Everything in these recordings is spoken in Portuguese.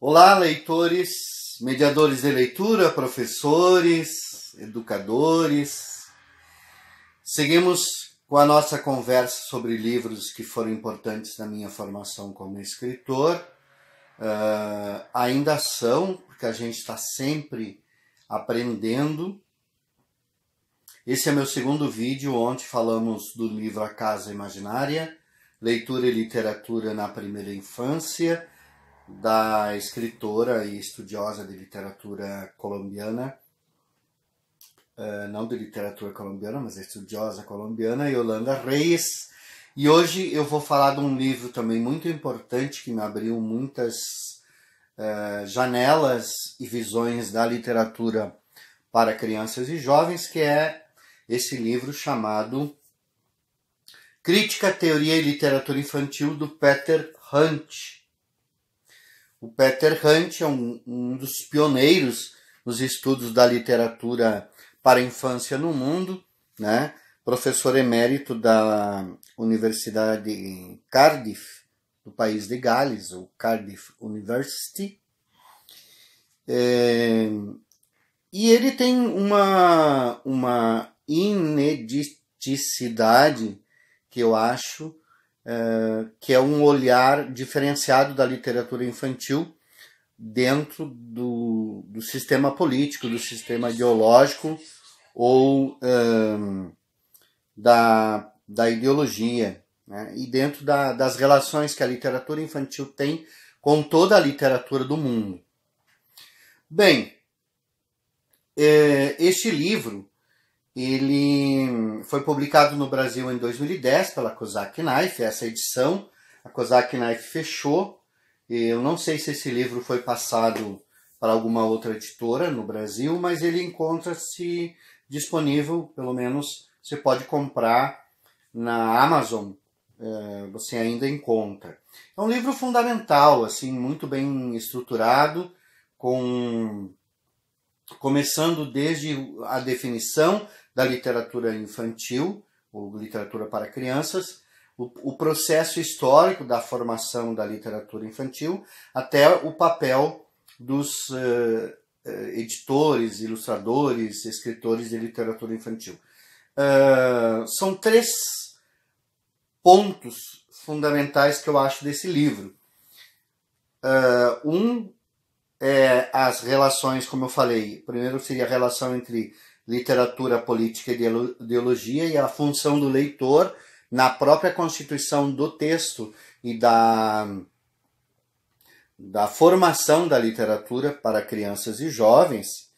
Olá, leitores, mediadores de leitura, professores, educadores. Seguimos com a nossa conversa sobre livros que foram importantes na minha formação como escritor. Uh, ainda são, porque a gente está sempre aprendendo. Esse é meu segundo vídeo. onde falamos do livro A Casa Imaginária, leitura e literatura na primeira infância da escritora e estudiosa de literatura colombiana, eh, não de literatura colombiana, mas estudiosa colombiana, Yolanda Reis. E hoje eu vou falar de um livro também muito importante que me abriu muitas eh, janelas e visões da literatura para crianças e jovens, que é esse livro chamado Crítica, Teoria e Literatura Infantil, do Peter Hunt o Peter Hunt é um, um dos pioneiros nos estudos da literatura para a infância no mundo, né? professor emérito da Universidade Cardiff, do país de Gales, o Cardiff University. É, e ele tem uma, uma inedisticidade que eu acho eh, que é um olhar diferenciado da literatura infantil dentro do, do sistema político, do sistema ideológico ou um, eh, da, da ideologia, né? e dentro da, das relações que a literatura infantil tem com toda a literatura do mundo. Bem, eh, este livro ele foi publicado no Brasil em 2010 pela Cossack Knife, essa edição. A Cossack Knife fechou. Eu não sei se esse livro foi passado para alguma outra editora no Brasil, mas ele encontra-se disponível, pelo menos você pode comprar na Amazon, eh, você ainda encontra. É um livro fundamental, assim, muito bem estruturado, com começando desde a definição da literatura infantil, ou literatura para crianças, o, o processo histórico da formação da literatura infantil, até o papel dos uh, editores, ilustradores, escritores de literatura infantil. Uh, são três pontos fundamentais que eu acho desse livro. Uh, um é as relações, como eu falei, primeiro seria a relação entre literatura política e ideologia e a função do leitor na própria constituição do texto e da, da formação da literatura para crianças e jovens,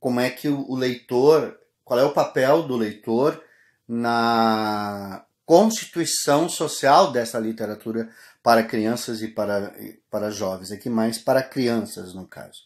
como é que o, leitor, qual é o papel do leitor na constituição social dessa literatura para crianças e para, para jovens, aqui é mais para crianças no caso.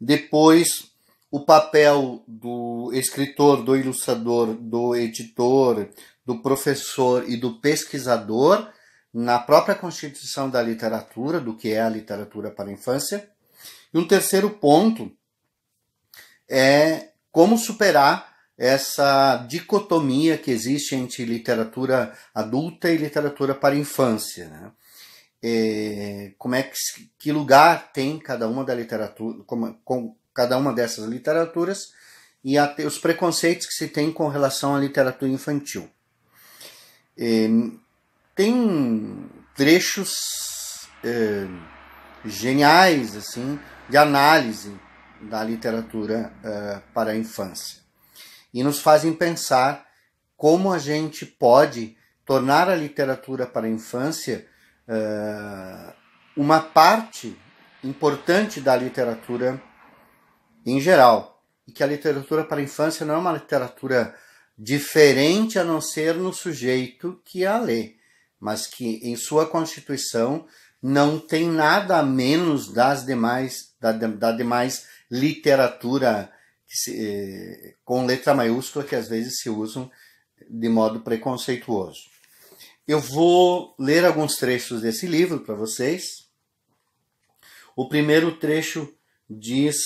Depois, o papel do escritor, do ilustrador, do editor, do professor e do pesquisador na própria constituição da literatura, do que é a literatura para a infância. E um terceiro ponto é como superar essa dicotomia que existe entre literatura adulta e literatura para a infância. Né? É, como é que, que lugar tem cada uma da literatura, como, cada uma dessas literaturas e os preconceitos que se tem com relação à literatura infantil. É, tem trechos é, geniais assim de análise da literatura é, para a infância e nos fazem pensar como a gente pode tornar a literatura para a infância é, uma parte importante da literatura em geral. E que a literatura para a infância não é uma literatura diferente a não ser no sujeito que a lê, mas que em sua constituição não tem nada a menos das demais, da, da demais literatura se, eh, com letra maiúscula que às vezes se usam de modo preconceituoso. Eu vou ler alguns trechos desse livro para vocês. O primeiro trecho diz,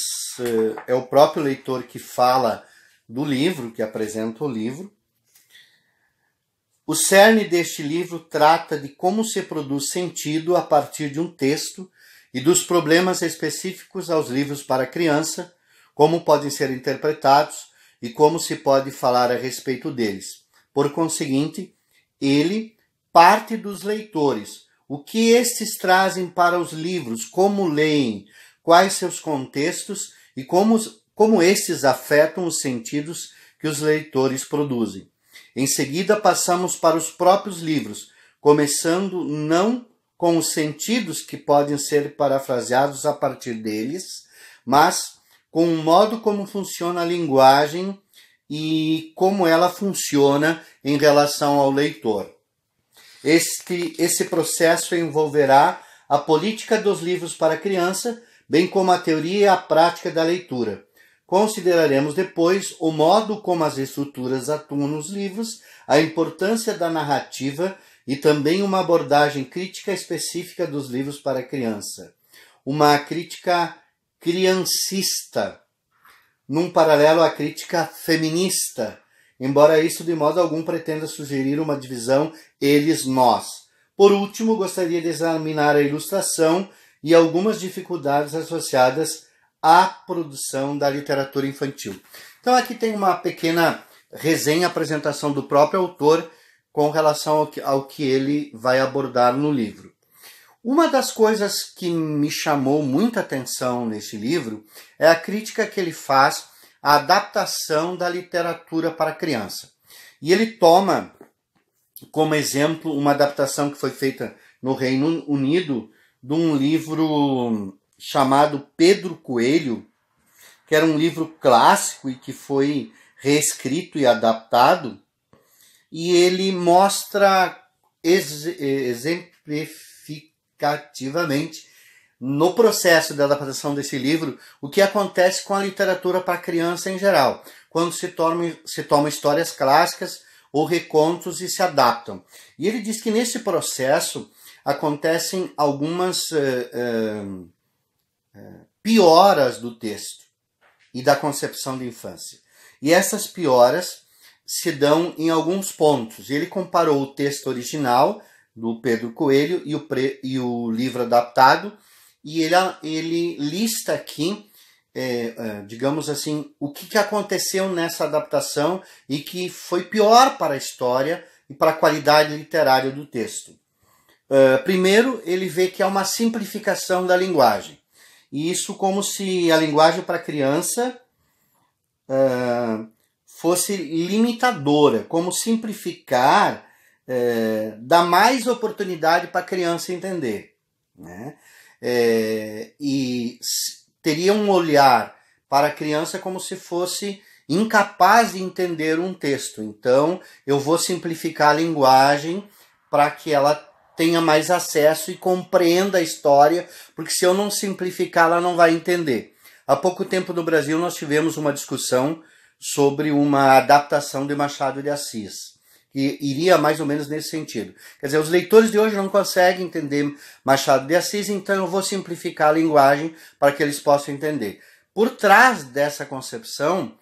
eh, é o próprio leitor que fala do livro, que apresenta o livro. O cerne deste livro trata de como se produz sentido a partir de um texto e dos problemas específicos aos livros para criança, como podem ser interpretados e como se pode falar a respeito deles. Por conseguinte, ele parte dos leitores, o que estes trazem para os livros, como leem, quais seus contextos e como, como estes afetam os sentidos que os leitores produzem. Em seguida, passamos para os próprios livros, começando não com os sentidos que podem ser parafraseados a partir deles, mas com o modo como funciona a linguagem e como ela funciona em relação ao leitor. Este, esse processo envolverá a política dos livros para criança, bem como a teoria e a prática da leitura. Consideraremos depois o modo como as estruturas atuam nos livros, a importância da narrativa e também uma abordagem crítica específica dos livros para criança. Uma crítica criancista, num paralelo à crítica feminista, embora isso de modo algum pretenda sugerir uma divisão eles-nós. Por último, gostaria de examinar a ilustração e algumas dificuldades associadas à produção da literatura infantil. Então aqui tem uma pequena resenha, apresentação do próprio autor com relação ao que, ao que ele vai abordar no livro. Uma das coisas que me chamou muita atenção nesse livro é a crítica que ele faz à adaptação da literatura para criança. E ele toma como exemplo uma adaptação que foi feita no Reino Unido de um livro chamado Pedro Coelho, que era um livro clássico e que foi reescrito e adaptado, e ele mostra ex exemplificativamente no processo da adaptação desse livro o que acontece com a literatura para criança em geral, quando se toma, se toma histórias clássicas ou recontos e se adaptam. E ele diz que nesse processo acontecem algumas uh, uh, pioras do texto e da concepção de infância. E essas pioras se dão em alguns pontos. Ele comparou o texto original do Pedro Coelho e o, pre, e o livro adaptado, e ele, ele lista aqui, digamos assim, o que, que aconteceu nessa adaptação e que foi pior para a história e para a qualidade literária do texto. Eh, primeiro, ele vê que é uma simplificação da linguagem. E isso como se a linguagem para criança uh, fosse limitadora, como simplificar uh, dá mais oportunidade para a criança entender. Né? É, e teria um olhar para a criança como se fosse incapaz de entender um texto. Então, eu vou simplificar a linguagem para que ela tenha mais acesso e compreenda a história, porque se eu não simplificar, ela não vai entender. Há pouco tempo no Brasil nós tivemos uma discussão sobre uma adaptação de Machado de Assis, que iria mais ou menos nesse sentido. Quer dizer, os leitores de hoje não conseguem entender Machado de Assis, então eu vou simplificar a linguagem para que eles possam entender. Por trás dessa concepção,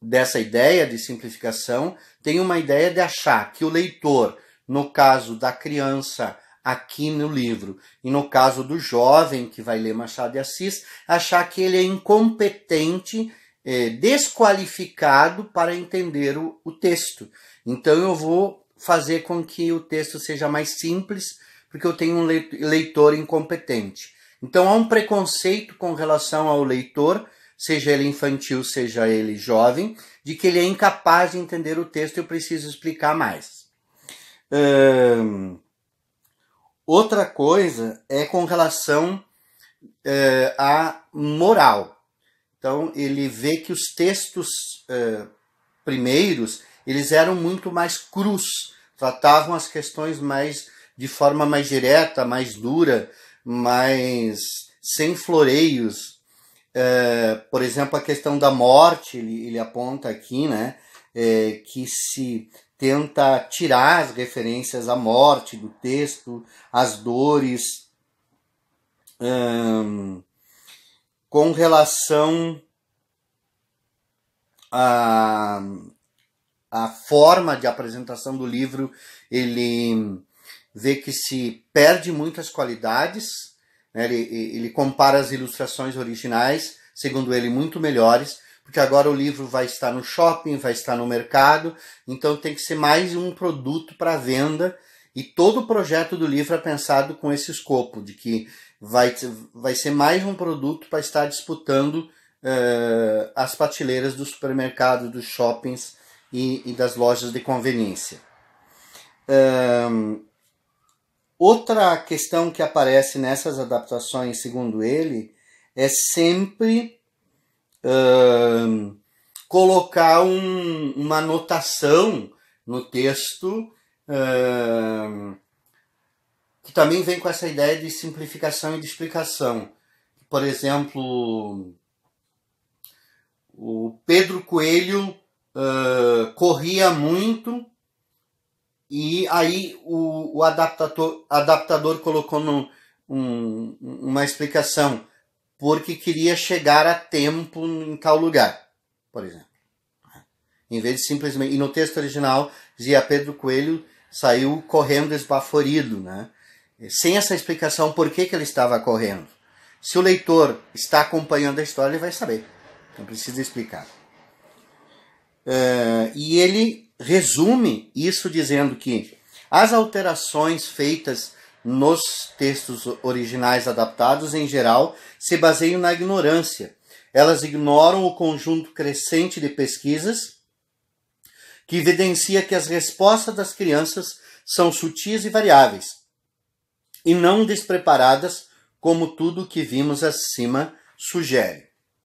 dessa ideia de simplificação, tem uma ideia de achar que o leitor no caso da criança aqui no livro, e no caso do jovem que vai ler Machado de Assis, achar que ele é incompetente, é, desqualificado para entender o, o texto. Então eu vou fazer com que o texto seja mais simples, porque eu tenho um leitor incompetente. Então há um preconceito com relação ao leitor, seja ele infantil, seja ele jovem, de que ele é incapaz de entender o texto e eu preciso explicar mais outra coisa é com relação eh, à moral. Então ele vê que os textos eh, primeiros eles eram muito mais crus, tratavam as questões mais de forma mais direta, mais dura, mais sem floreios. Eh, por exemplo, a questão da morte, ele, ele aponta aqui, né, que se tenta tirar as referências à morte do texto, às dores. com relação à, a forma de apresentação do livro, ele vê que se perde muitas qualidades, né? ele, ele compara as ilustrações originais, segundo ele, muito melhores, porque agora o livro vai estar no shopping, vai estar no mercado, então tem que ser mais um produto para venda. E todo o projeto do livro é pensado com esse escopo, de que vai, vai ser mais um produto para estar disputando uh, as prateleiras dos supermercados, dos shoppings e, e, das lojas de conveniência. Um, outra questão que aparece nessas adaptações, segundo ele, é sempre colocar um, uma anotação no texto uh, que também vem com essa ideia de simplificação e de explicação. Por exemplo, o Pedro Coelho uh, corria muito e aí o, o adaptador, adaptador colocou no, um, uma explicação porque queria chegar a tempo em tal lugar, por exemplo. Em vez de simplesmente. E no texto original dizia Pedro Coelho saiu correndo esbaforido, né? Sem essa explicação por que, que ele estava correndo. Se o leitor está acompanhando a história, ele vai saber. Não precisa explicar. Uh, e ele resume isso dizendo que as alterações feitas nos textos originais adaptados, em geral, se baseiam na ignorância. Elas ignoram o conjunto crescente de pesquisas que evidencia que as respostas das crianças são sutis e variáveis, e não despreparadas, como tudo o que vimos acima sugere.